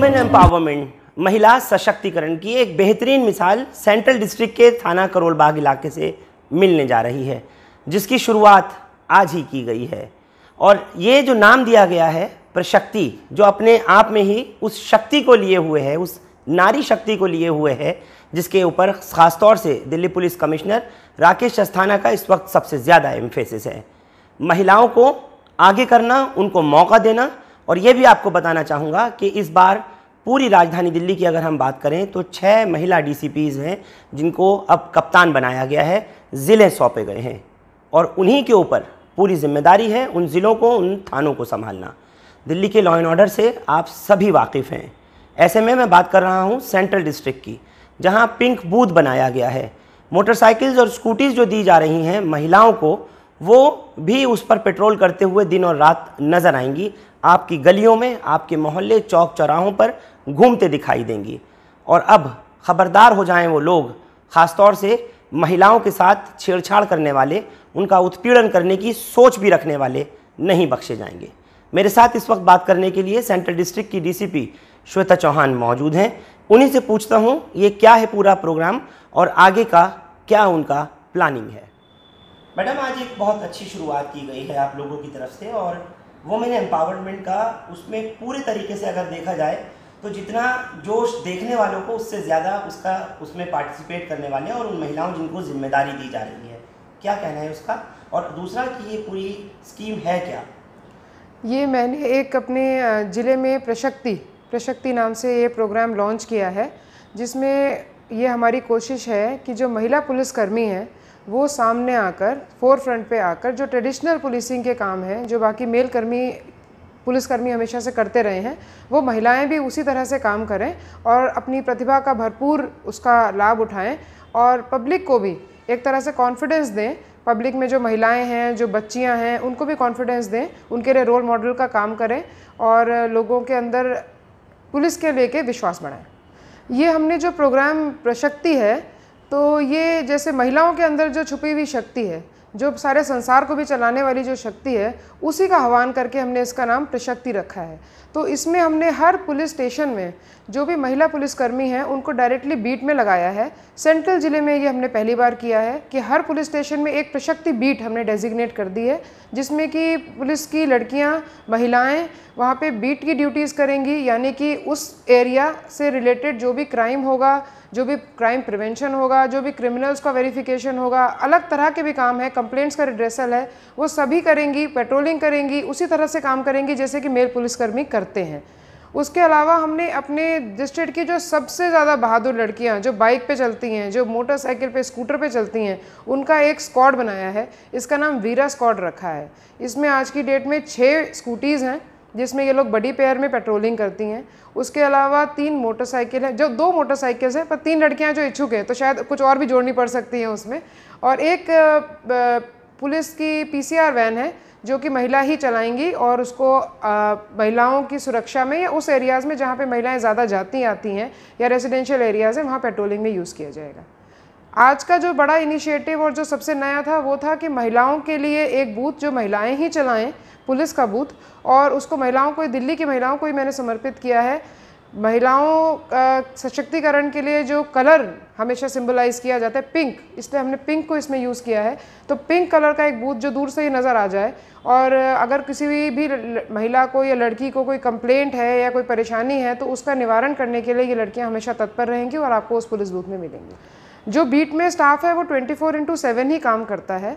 women empowerment महिला सशक्तिकरण की एक बेहतरीन मिसाल सेंट्रल डिस्ट्रिक्ट के थाना करोल बाग इलाके से मिलने जा रही है जिसकी शुरुआत आज ही की गई है और ये जो नाम दिया गया है प्रशक्ति जो अपने आप में ही उस शक्ति को लिए हुए है उस नारी शक्ति को लिए हुए है जिसके ऊपर ख़ासतौर से दिल्ली पुलिस कमिश्नर राकेश अस्थाना का इस वक्त सबसे ज़्यादा एम्फेसिस है महिलाओं को आगे करना उनको मौका देना और ये भी आपको बताना चाहूँगा कि इस बार पूरी राजधानी दिल्ली की अगर हम बात करें तो छः महिला डी हैं जिनको अब कप्तान बनाया गया है ज़िले सौंपे गए हैं और उन्हीं के ऊपर पूरी जिम्मेदारी है उन ज़िलों को उन थानों को संभालना दिल्ली के लॉ एंड ऑर्डर से आप सभी वाकिफ़ हैं ऐसे में मैं बात कर रहा हूँ सेंट्रल डिस्ट्रिक्ट की जहाँ पिंक बूथ बनाया गया है मोटरसाइकिल्स और स्कूटीज़ जो दी जा रही हैं महिलाओं को वो भी उस पर पेट्रोल करते हुए दिन और रात नज़र आएंगी आपकी गलियों में आपके मोहल्ले चौक चौराहों पर घूमते दिखाई देंगी और अब खबरदार हो जाएं वो लोग ख़ासतौर से महिलाओं के साथ छेड़छाड़ करने वाले उनका उत्पीड़न करने की सोच भी रखने वाले नहीं बख्शे जाएंगे मेरे साथ इस वक्त बात करने के लिए सेंट्रल डिस्ट्रिक्ट की डीसीपी श्वेता चौहान मौजूद हैं उन्हीं से पूछता हूँ ये क्या है पूरा प्रोग्राम और आगे का क्या उनका प्लानिंग है मैडम आज एक बहुत अच्छी शुरुआत की गई है आप लोगों की तरफ से और वुमेन एम्पावरमेंट का उसमें पूरे तरीके से अगर देखा जाए तो जितना जोश देखने वालों को उससे ज़्यादा उसका उसमें पार्टिसिपेट करने वाले और उन महिलाओं जिनको जिम्मेदारी दी जा रही है क्या कहना है उसका और दूसरा कि ये पूरी स्कीम है क्या ये मैंने एक अपने ज़िले में प्रशक्ति प्रशक्ति नाम से ये प्रोग्राम लॉन्च किया है जिसमें ये हमारी कोशिश है कि जो महिला पुलिसकर्मी हैं वो सामने आकर फोर फ्रंट पर आकर जो ट्रेडिशनल पुलिसिंग के काम हैं जो बाकी मेल कर्मी पुलिसकर्मी हमेशा से करते रहे हैं वो महिलाएं भी उसी तरह से काम करें और अपनी प्रतिभा का भरपूर उसका लाभ उठाएं और पब्लिक को भी एक तरह से कॉन्फिडेंस दें पब्लिक में जो महिलाएं हैं जो बच्चियां हैं उनको भी कॉन्फिडेंस दें उनके लिए रोल मॉडल का काम करें और लोगों के अंदर पुलिस के लेके विश्वास बढ़ाएँ ये हमने जो प्रोग्राम प्रशक्ति है तो ये जैसे महिलाओं के अंदर जो छुपी हुई शक्ति है जो सारे संसार को भी चलाने वाली जो शक्ति है उसी का आह्वान करके हमने इसका नाम प्रशक्ति रखा है तो इसमें हमने हर पुलिस स्टेशन में जो भी महिला पुलिसकर्मी हैं उनको डायरेक्टली बीट में लगाया है सेंट्रल ज़िले में ये हमने पहली बार किया है कि हर पुलिस स्टेशन में एक प्रशक्ति बीट हमने डेजिग्नेट कर दी है जिसमें कि पुलिस की लड़कियाँ महिलाएँ वहाँ पर बीट की ड्यूटीज़ करेंगी यानी कि उस एरिया से रिलेटेड जो भी क्राइम होगा जो भी क्राइम प्रिवेंशन होगा जो भी क्रिमिनल्स का वेरिफिकेशन होगा अलग तरह के भी काम है कंप्लेंट्स का रिड्रेसल है वो सभी करेंगी पेट्रोलिंग करेंगी उसी तरह से काम करेंगी जैसे कि मेल पुलिसकर्मी करते हैं उसके अलावा हमने अपने डिस्ट्रिक्ट की जो सबसे ज़्यादा बहादुर लड़कियां जो बाइक पे चलती हैं जो मोटरसाइकिल पे स्कूटर पे चलती हैं उनका एक स्क्वाड बनाया है इसका नाम वीरा स्क्वाड रखा है इसमें आज की डेट में छः स्कूटीज़ हैं जिसमें ये लोग बड़ी पेयर में पेट्रोलिंग करती हैं उसके अलावा तीन मोटरसाइकिल हैं जो दो मोटरसाइकिल्स हैं पर तीन लड़कियां जो इच्छुक हैं तो शायद कुछ और भी जोड़नी पड़ सकती हैं उसमें और एक पुलिस की पीसीआर वैन है जो कि महिला ही चलाएंगी और उसको महिलाओं की सुरक्षा में या उस एरियाज़ में जहाँ पर महिलाएँ ज़्यादा जाती आती हैं या रेजिडेंशियल एरियाज़ हैं वहाँ पेट्रोलिंग में यूज़ किया जाएगा आज का जो बड़ा इनिशिएटिव और जो सबसे नया था वो था कि महिलाओं के लिए एक बूथ जो महिलाएं ही चलाएं पुलिस का बूथ और उसको महिलाओं को दिल्ली की महिलाओं को ही मैंने समर्पित किया है महिलाओं सशक्तिकरण के लिए जो कलर हमेशा सिंबलाइज किया जाता है पिंक इसलिए हमने पिंक को इसमें यूज़ किया है तो पिंक कलर का एक बूथ जो दूर से ही नज़र आ जाए और अगर किसी भी महिला को या लड़की को कोई कंप्लेंट है या कोई परेशानी है तो उसका निवारण करने के लिए ये लड़कियां हमेशा तत्पर रहेंगी और आपको उस पुलिस बूथ में मिलेंगी जो बीट में स्टाफ है वो 24 फोर इंटू सेवन ही काम करता है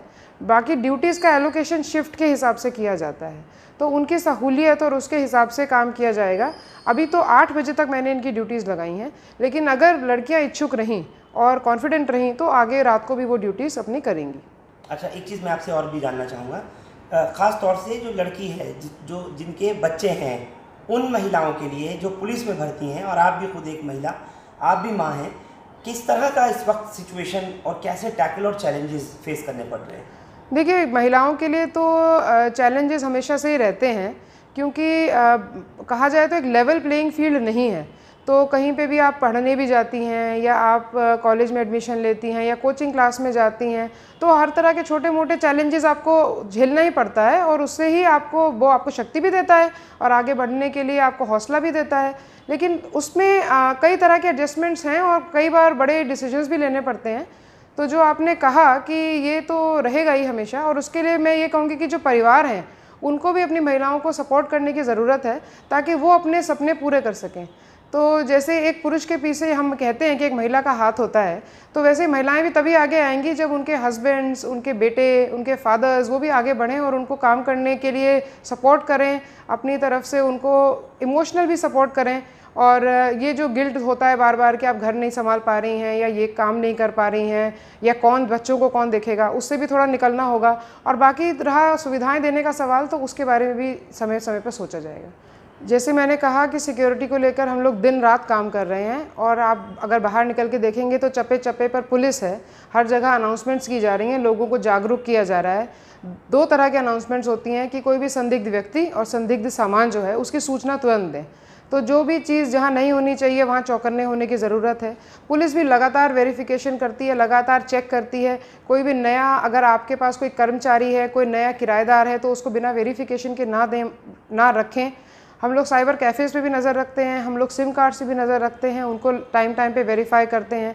बाकी ड्यूटीज़ का एलोकेशन शिफ्ट के हिसाब से किया जाता है तो उनकी सहूलियत और उसके हिसाब से काम किया जाएगा अभी तो आठ बजे तक मैंने इनकी ड्यूटीज़ लगाई हैं लेकिन अगर लड़कियाँ इच्छुक रहीं और कॉन्फिडेंट रहीं तो आगे रात को भी वो ड्यूटीज़ अपनी करेंगी अच्छा एक चीज़ मैं आपसे और भी जानना चाहूँगा ख़ास तौर से जो लड़की है जो जिनके बच्चे हैं उन महिलाओं के लिए जो पुलिस में भर्ती हैं और आप भी खुद एक महिला आप भी माँ हैं किस तरह का इस वक्त सिचुएशन और कैसे टैकल और चैलेंजेस फेस करने पड़ रहे हैं देखिए महिलाओं के लिए तो चैलेंजेस हमेशा से ही रहते हैं क्योंकि आ, कहा जाए तो एक लेवल प्लेइंग फील्ड नहीं है तो कहीं पे भी आप पढ़ने भी जाती हैं या आप कॉलेज में एडमिशन लेती हैं या कोचिंग क्लास में जाती हैं तो हर तरह के छोटे मोटे चैलेंजेस आपको झेलना ही पड़ता है और उससे ही आपको वो आपको शक्ति भी देता है और आगे बढ़ने के लिए आपको हौसला भी देता है लेकिन उसमें आ, कई तरह के एडजस्टमेंट्स हैं और कई बार बड़े डिसीजंस भी लेने पड़ते हैं तो जो आपने कहा कि ये तो रहेगा ही हमेशा और उसके लिए मैं ये कहूँगी कि जो परिवार हैं उनको भी अपनी महिलाओं को सपोर्ट करने की ज़रूरत है ताकि वो अपने सपने पूरे कर सकें तो जैसे एक पुरुष के पीछे हम कहते हैं कि एक महिला का हाथ होता है तो वैसे महिलाएं भी तभी आगे आएंगी जब उनके हस्बैंड्स उनके बेटे उनके फादर्स वो भी आगे बढ़ें और उनको काम करने के लिए सपोर्ट करें अपनी तरफ से उनको इमोशनल भी सपोर्ट करें और ये जो गिल्ट होता है बार बार कि आप घर नहीं संभाल पा रही हैं या ये काम नहीं कर पा रही हैं या कौन बच्चों को कौन देखेगा उससे भी थोड़ा निकलना होगा और बाकी रहा सुविधाएं देने का सवाल तो उसके बारे में भी समय समय पर सोचा जाएगा जैसे मैंने कहा कि सिक्योरिटी को लेकर हम लोग दिन रात काम कर रहे हैं और आप अगर बाहर निकल के देखेंगे तो चपे चपे पर पुलिस है हर जगह अनाउंसमेंट्स की जा रही हैं लोगों को जागरूक किया जा रहा है दो तरह के अनाउंसमेंट्स होती हैं कि कोई भी संदिग्ध व्यक्ति और संदिग्ध सामान जो है उसकी सूचना तुरंत दें तो जो भी चीज़ जहाँ नहीं होनी चाहिए वहाँ चौकन्ने होने की ज़रूरत है पुलिस भी लगातार वेरिफिकेशन करती है लगातार चेक करती है कोई भी नया अगर आपके पास कोई कर्मचारी है कोई नया किराएदार है तो उसको बिना वेरिफिकेशन के ना दें ना रखें हम लोग साइबर कैफ़ेज़ पे भी नज़र रखते हैं हम लोग सिम कार्ड से भी नज़र रखते हैं उनको टाइम टाइम पे वेरीफाई करते हैं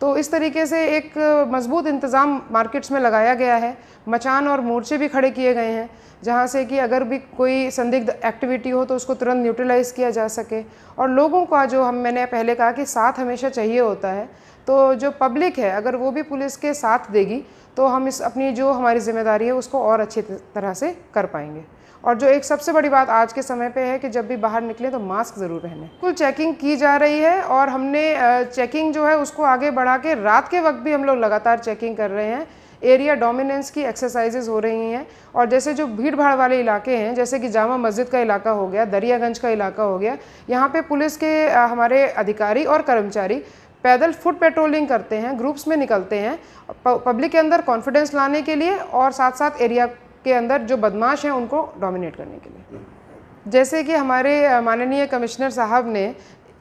तो इस तरीके से एक मजबूत इंतज़ाम मार्केट्स में लगाया गया है मचान और मोर्चे भी खड़े किए गए हैं जहाँ से कि अगर भी कोई संदिग्ध एक्टिविटी हो तो उसको तुरंत न्यूट्रलाइज किया जा सके और लोगों का जो हम मैंने पहले कहा कि साथ हमेशा चाहिए होता है तो जो पब्लिक है अगर वो भी पुलिस के साथ देगी तो हम इस अपनी जो हमारी जिम्मेदारी है उसको और अच्छी तरह से कर पाएंगे और जो एक सबसे बड़ी बात आज के समय पे है कि जब भी बाहर निकले तो मास्क ज़रूर पहने कुल चेकिंग की जा रही है और हमने चेकिंग जो है उसको आगे बढ़ा के रात के वक्त भी हम लोग लगातार चेकिंग कर रहे हैं एरिया डोमिनेंस की एक्सरसाइजेज हो रही हैं और जैसे जो भीड़ भाड़ वाले इलाके हैं जैसे कि जामा मस्जिद का इलाका हो गया दरियागंज का इलाका हो गया यहाँ पे पुलिस के हमारे अधिकारी और कर्मचारी पैदल फुट पेट्रोलिंग करते हैं ग्रुप्स में निकलते हैं पब्लिक के अंदर कॉन्फिडेंस लाने के लिए और साथ साथ एरिया के अंदर जो बदमाश हैं उनको डोमिनेट करने के लिए जैसे कि हमारे माननीय कमिश्नर साहब ने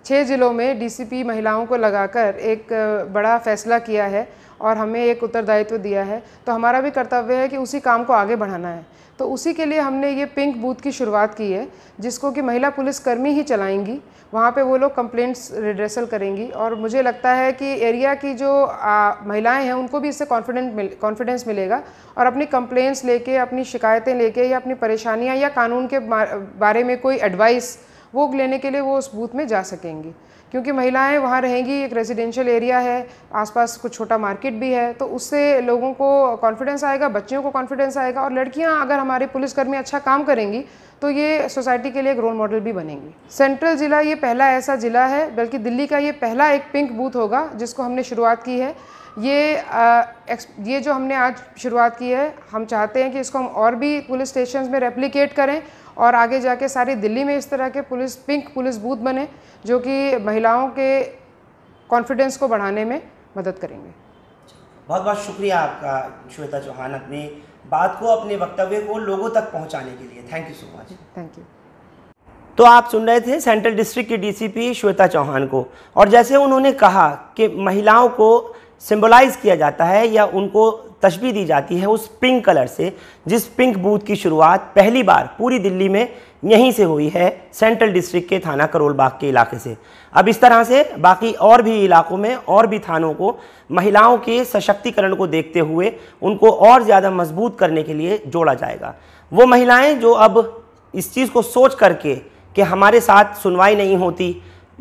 छः ज़िलों में डीसीपी महिलाओं को लगाकर एक बड़ा फैसला किया है और हमें एक उत्तरदायित्व दिया है तो हमारा भी कर्तव्य है कि उसी काम को आगे बढ़ाना है तो उसी के लिए हमने ये पिंक बूथ की शुरुआत की है जिसको कि महिला पुलिसकर्मी ही चलाएंगी वहाँ पे वो लोग कंप्लेंट्स रिड्रेसल करेंगी और मुझे लगता है कि एरिया की जो महिलाएं हैं उनको भी इससे कॉन्फिडेंट मिल कॉन्फिडेंस मिलेगा और अपनी कंप्लेंट्स लेके अपनी शिकायतें लेके या अपनी परेशानियाँ या कानून के बारे में कोई एडवाइस वो लेने के लिए वो उस बूथ में जा सकेंगी क्योंकि महिलाएं वहाँ रहेंगी एक रेजिडेंशियल एरिया है आसपास कुछ छोटा मार्केट भी है तो उससे लोगों को कॉन्फिडेंस आएगा बच्चियों को कॉन्फिडेंस आएगा और लड़कियाँ अगर हमारे पुलिसकर्मी अच्छा काम करेंगी तो ये सोसाइटी के लिए एक रोल मॉडल भी बनेंगी सेंट्रल ज़िला ये पहला ऐसा ज़िला है बल्कि दिल्ली का ये पहला एक पिंक बूथ होगा जिसको हमने शुरुआत की है ये आ, ये जो हमने आज शुरुआत की है हम चाहते हैं कि इसको हम और भी पुलिस स्टेशन में रेप्लीकेट करें और आगे जाके सारी दिल्ली में इस तरह के पुलिस पिंक पुलिस बूथ बने जो कि महिलाओं के कॉन्फिडेंस को बढ़ाने में मदद करेंगे बहुत बहुत शुक्रिया आपका श्वेता चौहान अपने बात को अपने वक्तव्य को लोगों तक पहुंचाने के लिए thank you so much thank you तो आप सुन रहे थे सेंट्रल डिस्ट्रिक्ट की डीसीपी श्वेता चौहान को और जैसे उन्होंने कहा कि महिलाओं को सिंबलाइज किया जाता है या उनको तस्वीर दी जाती है उस पिंक कलर से जिस पिंक बूथ की शुरुआत पहली बार पूरी दिल्ली में यहीं से हुई है सेंट्रल डिस्ट्रिक्ट के थाना करोल बाग के इलाके से अब इस तरह से बाकी और भी इलाकों में और भी थानों को महिलाओं के सशक्तिकरण को देखते हुए उनको और ज़्यादा मजबूत करने के लिए जोड़ा जाएगा वो महिलाएँ जो अब इस चीज़ को सोच करके कि हमारे साथ सुनवाई नहीं होती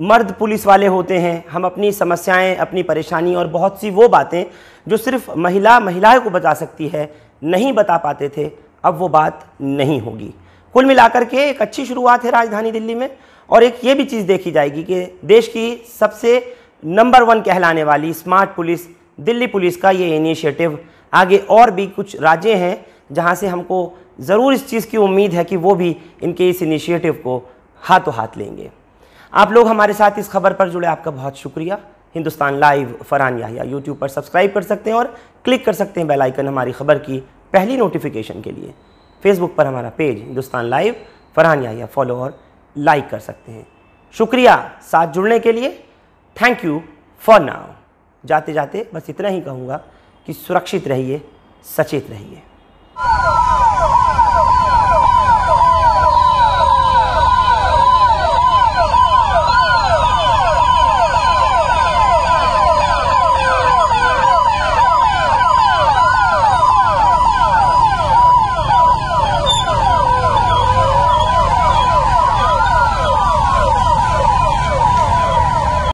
मर्द पुलिस वाले होते हैं हम अपनी समस्याएं अपनी परेशानी और बहुत सी वो बातें जो सिर्फ महिला महिलाएं को बता सकती है नहीं बता पाते थे अब वो बात नहीं होगी कुल मिलाकर के एक अच्छी शुरुआत है राजधानी दिल्ली में और एक ये भी चीज़ देखी जाएगी कि देश की सबसे नंबर वन कहलाने वाली स्मार्ट पुलिस दिल्ली पुलिस का ये इनिशिएटिव आगे और भी कुछ राज्य हैं जहाँ से हमको ज़रूर इस चीज़ की उम्मीद है कि वो भी इनके इस इनिशिएटिव को हाथों हाथ लेंगे आप लोग हमारे साथ इस खबर पर जुड़े आपका बहुत शुक्रिया हिंदुस्तान लाइव फरहान याहिया यूट्यूब पर सब्सक्राइब कर सकते हैं और क्लिक कर सकते हैं बेल आइकन हमारी खबर की पहली नोटिफिकेशन के लिए फेसबुक पर हमारा page Hindustan live Farhan Yahiya follow और लाइक कर सकते हैं शुक्रिया साथ जुड़ने के लिए थैंक यू फॉर नाउ जाते जाते बस इतना ही कहूँगा कि सुरक्षित रहिए सचेत रहिए